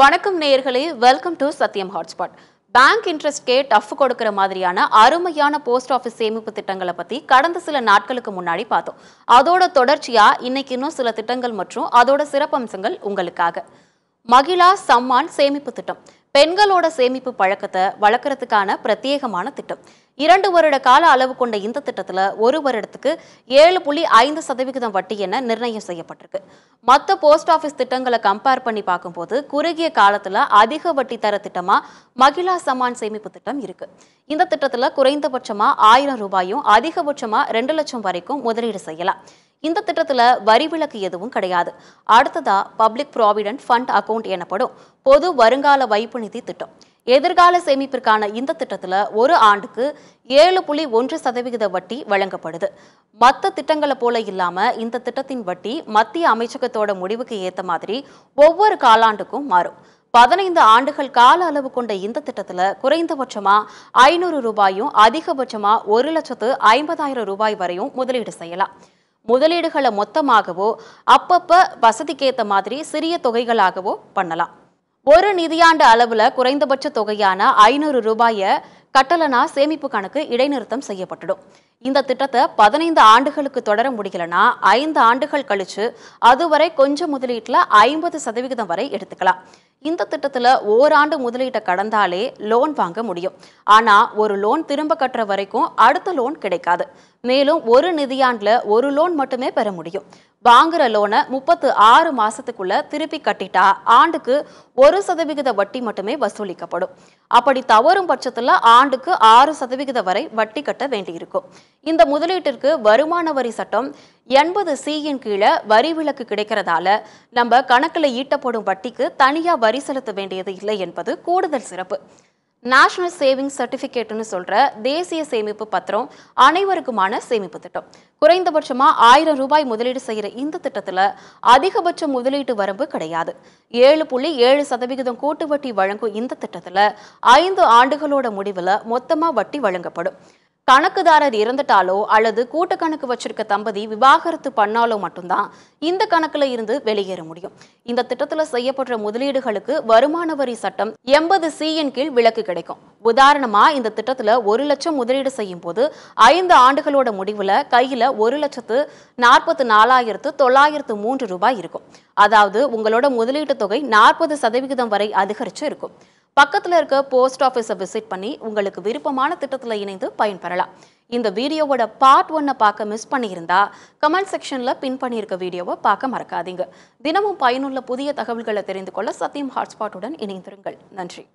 வணக்கம் நேயர்களே welcome to Sathyam hotspot bank interest கேட் டஃப் கொடுக்கிற மாதிரியான அருமையான போஸ்ட் ஆஃபீஸ் சேமிப்பு திட்டங்களை பற்றி கடந்த சில நாட்களுக்கு முன்னாடி பார்த்தோம் அதோட தொடர்ச்சியாக இன்னைக்கு இன்னும் சில திட்டங்கள் மற்றும் அதோட சிறப்பம்சங்கள் உங்களுக்காக மகிழா சம்மான் சேமிப்பு திட்டம் பெண்களோட சேமிப்பு பழக்கத்தை வளர்க்குறதுக்கான பிரத்யேகமான திட்டம் இரண்டு வருட கால அளவு கொண்ட இந்த திட்டத்தில் ஒரு வருடத்துக்கு ஏழு புள்ளி ஐந்து சதவிகிதம் வட்டி என நிர்ணயம் செய்யப்பட்டிருக்கு மற்ற போஸ்ட் ஆஃபீஸ் திட்டங்களை கம்பேர் பண்ணி பார்க்கும்போது குறுகிய காலத்தில் அதிக வட்டி தர திட்டமாக மகிழா சமான் சேமிப்பு திட்டம் இருக்கு இந்த திட்டத்தில் குறைந்தபட்சமாக ஆயிரம் ரூபாயும் அதிகபட்சமாக ரெண்டு லட்சம் வரைக்கும் முதலீடு செய்யலாம் இந்த திட்டத்தில் வரி விலக்கு எதுவும் கிடையாது அடுத்ததா பப்ளிக் ப்ராவிடென்ட் ஃபண்ட் அக்கௌண்ட் எனப்படும் பொது வருங்கால வைப்பு நிதி திட்டம் எதிர்கால சேமிப்பிற்கான இந்த திட்டத்தில் ஒரு ஆண்டுக்கு ஏழு புள்ளி ஒன்று சதவிகித வட்டி வழங்கப்படுது மற்ற திட்டங்களை போல இல்லாமல் இந்த திட்டத்தின் வட்டி மத்திய அமைச்சகத்தோட முடிவுக்கு ஏற்ற மாதிரி ஒவ்வொரு காலாண்டுக்கும் மாறும் பதினைந்து ஆண்டுகள் கால அளவு கொண்ட இந்த திட்டத்தில் குறைந்தபட்சமாக ஐநூறு ரூபாயும் அதிகபட்சமாக ஒரு லட்சத்து ஐம்பதாயிரம் ரூபாய் வரையும் முதலீடு செய்யலாம் முதலீடுகளை மொத்தமாகவோ அப்பப்போ வசதிக்கேற்ற மாதிரி சிறிய தொகைகளாகவோ பண்ணலாம் ஒரு நிதியாண்டு அளவில் குறைந்தபட்ச தொகையான ஐநூறு ரூபாயை கட்டலனா சேமிப்பு கணக்கு இடைநிறுத்தம் செய்யப்பட்டுடும் இந்த திட்டத்தை பதினைந்து ஆண்டுகளுக்கு தொடர முடியலனா ஐந்து ஆண்டுகள் கழிச்சு அதுவரை கொஞ்சம் முதலீட்டில் ஐம்பது சதவிகிதம் வரை எடுத்துக்கலாம் இந்த திட்டத்தில் ஓராண்டு முதலீட்டை கடந்தாலே லோன் வாங்க முடியும் ஆனால் ஒரு லோன் திரும்ப கட்டுற வரைக்கும் அடுத்த லோன் கிடைக்காது மேலும் ஒரு நிதியாண்டில் ஒரு லோன் மட்டுமே பெற முடியும் வாங்குற லோனை முப்பத்து ஆறு மாசத்துக்குள்ள திருப்பி கட்டிட்டா ஆண்டுக்கு ஒரு சதவிகித வட்டி மட்டுமே வசூலிக்கப்படும் அப்படி தவறும் பட்சத்தில் ஆண்டுக்கு ஆறு சதவிகித வரை வட்டி கட்ட வேண்டியிருக்கும் இந்த முதலீட்டிற்கு வருமான வரி சட்டம் எண்பது சியின் கீழே வரி விலக்கு கிடைக்கிறதால நம்ம கணக்கில் ஈட்டப்படும் வட்டிக்கு தனியாக வரி செலுத்த வேண்டியது இல்லை என்பது கூடுதல் சிறப்பு நேஷனல் சேவிங் சர்டிஃபிகேட்னு சொல்கிற தேசிய சேமிப்பு பத்திரம் அனைவருக்குமான சேமிப்பு திட்டம் குறைந்தபட்சமாக ஆயிரம் ரூபாய் முதலீடு செய்கிற இந்த திட்டத்தில் அதிகபட்ச முதலீட்டு வரம்பு கிடையாது ஏழு புள்ளி ஏழு சதவிகிதம் கூட்டு வட்டி வழங்கும் இந்த திட்டத்தில் ஐந்து ஆண்டுகளோட முடிவில் மொத்தமாக வட்டி வழங்கப்படும் கணக்குதாரர் இறந்துட்டாலோ அல்லது கூட்ட கணக்கு வச்சிருக்க தம்பதி விவாகரத்து பண்ணாலோ மட்டும்தான் இந்த கணக்குல இருந்து வெளியேற முடியும் இந்த திட்டத்துல செய்யப்படுற முதலீடுகளுக்கு வருமான வரி சட்டம் எண்பது சி கீழ் விலக்கு கிடைக்கும் உதாரணமா இந்த திட்டத்துல ஒரு லட்சம் முதலீடு செய்யும் போது ஐந்து ஆண்டுகளோட முடிவுல கையில ஒரு லட்சத்து நாற்பத்து நாலாயிரத்து தொள்ளாயிரத்து மூன்று ரூபாய் இருக்கும் அதாவது உங்களோட முதலீட்டு தொகை நாற்பது சதவிகிதம் வரை அதிகரிச்சு இருக்கும் பக்கத்தில் இருக்க போஸ்ட் ஆஃபீஸை விசிட் பண்ணி உங்களுக்கு விருப்பமான திட்டத்தில் இணைந்து பயன்பெறலாம் இந்த வீடியோவோட பார்ட் ஒன்னை பார்க்க மிஸ் பண்ணியிருந்தா கமெண்ட் செக்ஷனில் பின் பண்ணியிருக்க வீடியோவை பார்க்க மறக்காதீங்க தினமும் பயனுள்ள புதிய தகவல்களை தெரிந்து கொள்ள சத்தியம் ஹாட்ஸ்பாட்டுடன் இணைந்திருங்கள் நன்றி